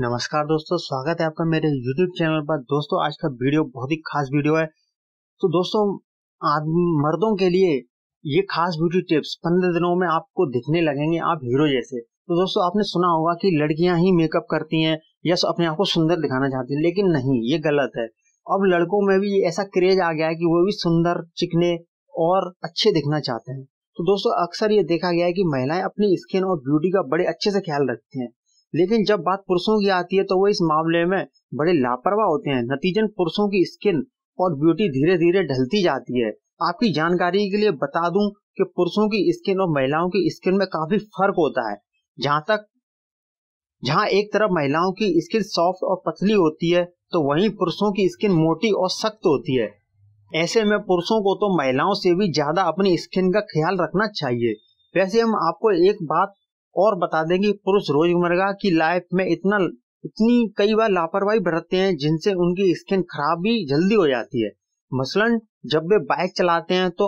नमस्कार दोस्तों स्वागत है आपका मेरे YouTube चैनल पर दोस्तों आज का वीडियो बहुत ही खास वीडियो है तो दोस्तों आदमी मर्दों के लिए ये खास ब्यूटी टिप्स पंद्रह दिनों में आपको दिखने लगेंगे आप हीरो जैसे तो दोस्तों आपने सुना होगा कि लड़कियां ही मेकअप करती हैं या अपने आप को सुंदर दिखाना चाहती हैं लेकिन नहीं ये गलत है अब लड़कों में भी ऐसा क्रेज आ गया है कि वो भी सुंदर चिकने और अच्छे दिखना चाहते हैं तो दोस्तों अक्सर ये देखा गया है कि महिलाएं अपनी स्किन और ब्यूटी का बड़े अच्छे से ख्याल रखती हैं लेकिन जब बात पुरुषों की आती है तो वो इस मामले में बड़े लापरवाह होते हैं नतीजन पुरुषों की स्किन और ब्यूटी धीरे धीरे ढलती जाती है आपकी जानकारी के लिए बता दूं कि पुरुषों की स्किन और महिलाओं की स्किन में काफी फर्क होता है जहां तक जहां एक तरफ महिलाओं की स्किन सॉफ्ट और पतली होती है तो वहीं पुरुषों की स्किन मोटी और सख्त होती है ऐसे में पुरुषों को तो महिलाओं से भी ज्यादा अपनी स्किन का ख्याल रखना चाहिए वैसे हम आपको एक बात और बता दें कि पुरुष रोजमर्रा की लाइफ में इतना इतनी कई बार लापरवाही बरतते हैं जिनसे उनकी स्किन खराब भी जल्दी हो जाती है मसलन जब वे बाइक चलाते हैं तो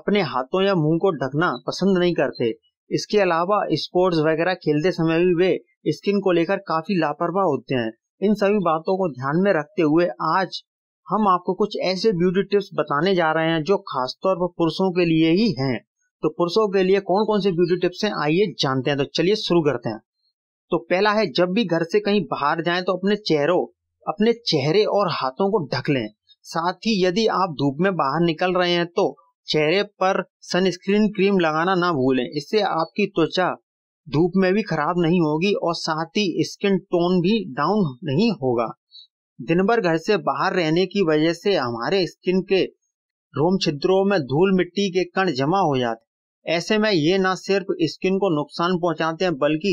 अपने हाथों या मुंह को ढकना पसंद नहीं करते इसके अलावा स्पोर्ट्स वगैरह खेलते समय भी वे स्किन को लेकर काफी लापरवाह होते हैं इन सभी बातों को ध्यान में रखते हुए आज हम आपको कुछ ऐसे ब्यूटी टिप्स बताने जा रहे हैं जो खासतौर पर पुरुषों के लिए ही हैं तो पुरुषों के लिए कौन कौन से ब्यूटी टिप्स हैं आइए जानते हैं तो चलिए शुरू करते हैं तो पहला है जब भी घर से कहीं बाहर जाएं तो अपने चेहरों अपने चेहरे और हाथों को ढक लें साथ ही यदि आप धूप में बाहर निकल रहे हैं तो चेहरे पर सनस्क्रीन क्रीम लगाना ना भूलें इससे आपकी त्वचा धूप में भी खराब नहीं होगी और साथ ही स्किन टोन भी डाउन नहीं होगा दिन भर घर से बाहर रहने की वजह से हमारे स्किन के रोम छिद्रों में धूल मिट्टी के कण जमा हो जाते ऐसे में ये ना सिर्फ स्किन को नुकसान पहुंचाते हैं बल्कि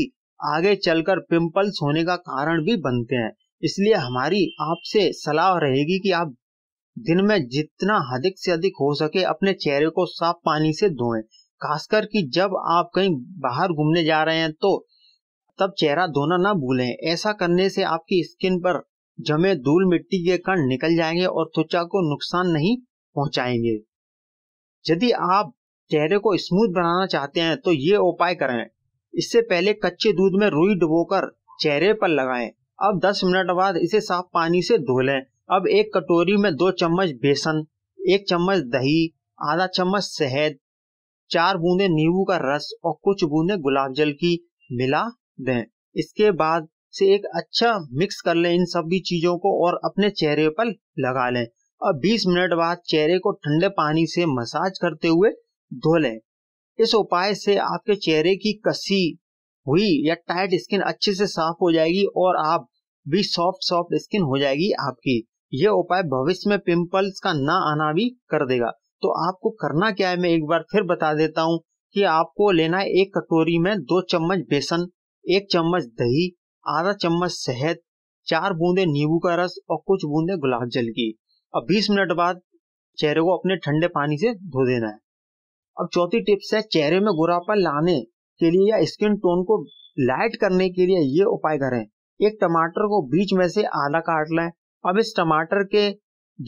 आगे चलकर पिंपल्स होने का कारण भी बनते हैं इसलिए हमारी आपसे सलाह रहेगी कि आप दिन में जितना अधिक से अधिक हो सके अपने चेहरे को साफ पानी से धोएं खासकर कि जब आप कहीं बाहर घूमने जा रहे हैं तो तब चेहरा धोना ना भूलें ऐसा करने से आपकी स्किन पर जमे धूल मिट्टी के कण निकल जाएंगे और त्वचा को नुकसान नहीं पहुंचाएंगे यदि आप चेहरे को स्मूथ बनाना चाहते हैं तो ये उपाय करें इससे पहले कच्चे दूध में रुई डुबोकर चेहरे पर लगाएं। अब 10 मिनट बाद इसे साफ पानी से धो लें अब एक कटोरी में दो चम्मच बेसन एक चम्मच दही आधा चम्मच शहद चार बूंदे नींबू का रस और कुछ बूंदे गुलाब जल की मिला दें इसके बाद से एक अच्छा मिक्स कर लें इन सभी चीजों को और अपने चेहरे पर लगा लें अब 20 मिनट बाद चेहरे को ठंडे पानी से मसाज करते हुए धो लें इस उपाय से आपके चेहरे की कसी हुई या टाइट स्किन अच्छे से साफ हो जाएगी और आप भी सॉफ्ट सॉफ्ट स्किन हो जाएगी आपकी यह उपाय भविष्य में पिंपल्स का ना आना भी कर देगा तो आपको करना क्या है मैं एक बार फिर बता देता हूँ कि आपको लेना है एक कटोरी में दो चम्मच बेसन एक चम्मच दही आधा चम्मच शहद चार बूंदे नींबू का रस और कुछ बूंदे गुलाब जल की अब 20 मिनट बाद चेहरे को अपने ठंडे पानी से धो देना है अब चौथी टिप्स है चेहरे में गोरापन लाने के लिए या स्किन टोन को लाइट करने के लिए ये उपाय करें एक टमाटर को बीच में से आधा काट लें अब इस टमाटर के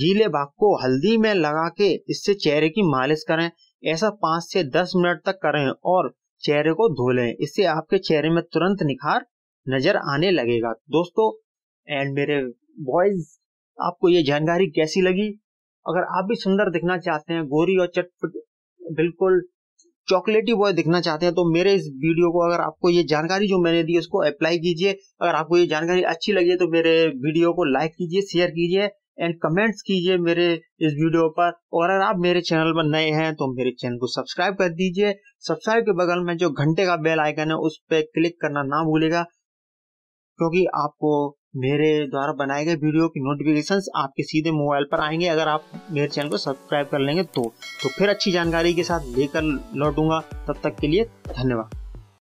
गीले भाग को हल्दी में लगा के इससे चेहरे की मालिश करें ऐसा पांच से दस मिनट तक करें और चेहरे को धो लें इससे आपके चेहरे में तुरंत निखार नजर आने लगेगा दोस्तों एंड मेरे बॉयज आपको ये जानकारी कैसी लगी अगर आप भी सुंदर दिखना चाहते हैं गोरी और चटपट बिल्कुल चॉकलेटी बॉय दिखना चाहते हैं तो मेरे इस वीडियो को अगर आपको ये जानकारी जो मैंने दी उसको अप्लाई कीजिए अगर आपको ये जानकारी अच्छी लगी तो मेरे वीडियो को लाइक कीजिए शेयर कीजिए एंड कमेंट्स कीजिए मेरे इस वीडियो पर और अगर आप मेरे चैनल पर नए हैं तो मेरे चैनल को सब्सक्राइब कर दीजिए सब्सक्राइब के बगल में जो घंटे का बेल आइकन है उस पर क्लिक करना ना भूलेगा क्योंकि आपको मेरे द्वारा बनाए गए वीडियो की नोटिफिकेशंस आपके सीधे मोबाइल पर आएंगे अगर आप मेरे चैनल को सब्सक्राइब कर लेंगे तो तो फिर अच्छी जानकारी के साथ लेकर लौटूंगा तब तक के लिए धन्यवाद